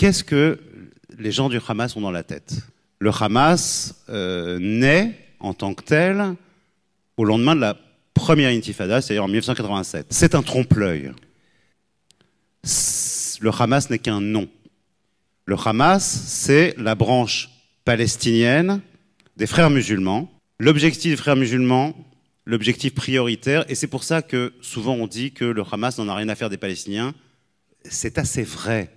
Qu'est-ce que les gens du Hamas ont dans la tête Le Hamas euh, naît en tant que tel au lendemain de la première intifada, c'est-à-dire en 1987. C'est un trompe-l'œil. Le Hamas n'est qu'un nom. Le Hamas, c'est la branche palestinienne des frères musulmans. L'objectif des frères musulmans, l'objectif prioritaire, et c'est pour ça que souvent on dit que le Hamas n'en a rien à faire des Palestiniens, c'est assez vrai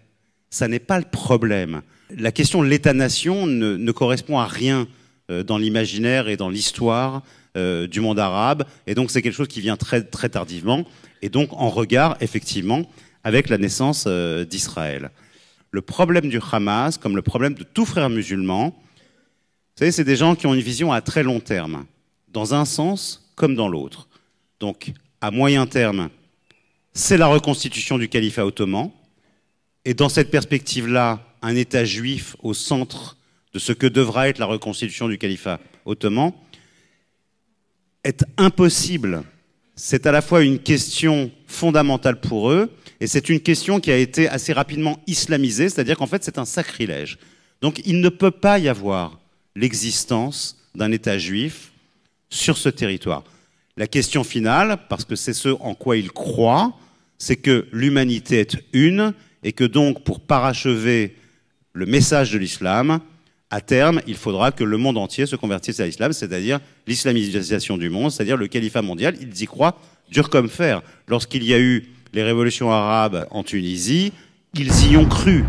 ça n'est pas le problème. La question de l'État-nation ne, correspond à rien euh, dans l'imaginaire et dans l'histoire euh, du monde arabe, et donc c'est quelque chose qui vient très, très tardivement, et donc en regard, effectivement, avec la naissance euh, d'Israël. Le problème du Hamas, comme le problème de tout frère musulman, vous savez, c'est des gens qui ont une vision à très long terme, dans un sens comme dans l'autre. Donc, à moyen terme, c'est la reconstitution du califat ottoman, et dans cette perspective-là, un État juif au centre de ce que devra être la reconstitution du califat ottoman est impossible. C'est à la fois une question fondamentale pour eux, et c'est une question qui a été assez rapidement islamisée, c'est-à-dire qu'en fait c'est un sacrilège. Donc il ne peut pas y avoir l'existence d'un État juif sur ce territoire. La question finale, parce que c'est ce en quoi ils croient, c'est que l'humanité est une et que donc, pour parachever le message de l'islam, à terme, il faudra que le monde entier se convertisse à l'islam, c'est-à-dire l'islamisation du monde, c'est-à-dire le califat mondial. Ils y croient dur comme fer. Lorsqu'il y a eu les révolutions arabes en Tunisie, ils y ont cru.